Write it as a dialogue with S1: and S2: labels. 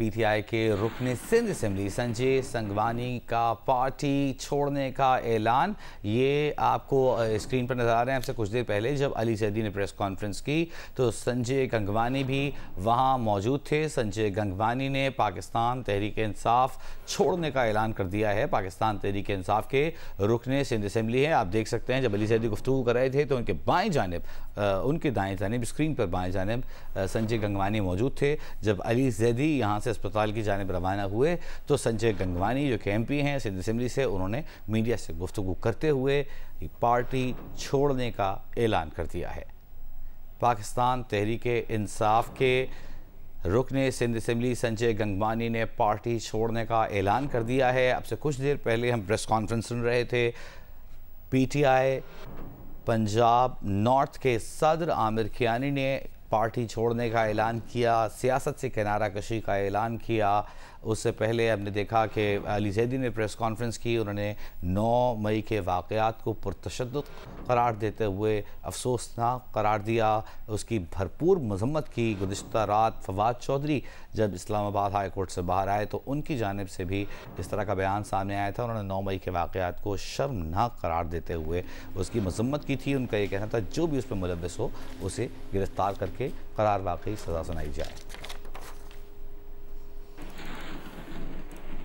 S1: PTI के रुकने Sindh assembly Sanjay संगवानी का पार्टी छोड़ने का ऐलान ये आपको स्क्रीन पर नजर आ रहे हैं आपसे कुछ देर पहले जब अली जैदी ने प्रेस कॉन्फ्रेंस की तो संजय गंगवानी भी वहाँ मौजूद थे संजय गंगवानी ने पाकिस्तान तहरीक इंसाफ छोड़ने का ऐलान कर दिया है पाकिस्तान तहरीक इंसाफ के रुकने सिंध असम्बली है आप देख सकते हैं जब अली जैदी गुफ्तु कर रहे थे तो उनके बाएँ जानब उनके दाएँ जानब स्क्रीन पर बाएँ जानब संजय गंगवानी मौजूद थे जब अली जैदी यहाँ से से अस्पताल की जानब रवाना हुए तो संजय गंगवानी जो कि एम पी हैं सिंध असम्बली से उन्होंने मीडिया से गुफ्तु करते हुए पार्टी छोड़ने का ऐलान कर दिया है पाकिस्तान तहरीक इंसाफ के रुकने सिंध असम्बली संजय गंगवानी ने पार्टी छोड़ने का ऐलान कर दिया है अब से कुछ देर पहले हम प्रेस कॉन्फ्रेंस सुन रहे थे पीटीआई पंजाब नॉर्थ के सदर आमिर खियानी ने पार्टी छोड़ने का ऐलान किया सियासत से किनारा कशी का ऐलान किया उससे पहले हमने देखा कि अली जैदी ने प्रेस कॉन्फ्रेंस की उन्होंने 9 मई के वाकयात को पुरतशद करार देते हुए अफसोसनाक करार दिया उसकी भरपूर मजम्मत की गुज्त रात फवाद चौधरी जब इस्लामाबाद हाई कोर्ट से बाहर आए तो उनकी जानब से भी इस तरह का बयान सामने आया था उन्होंने नौ मई के वाक़ात को शर्मनाक करार देते हुए उसकी मजम्मत की थी उनका ये कहना था जो भी उस पर मुलवस हो उसे गिरफ़्तार करके करार वाकई सज़ा सुनाई जाए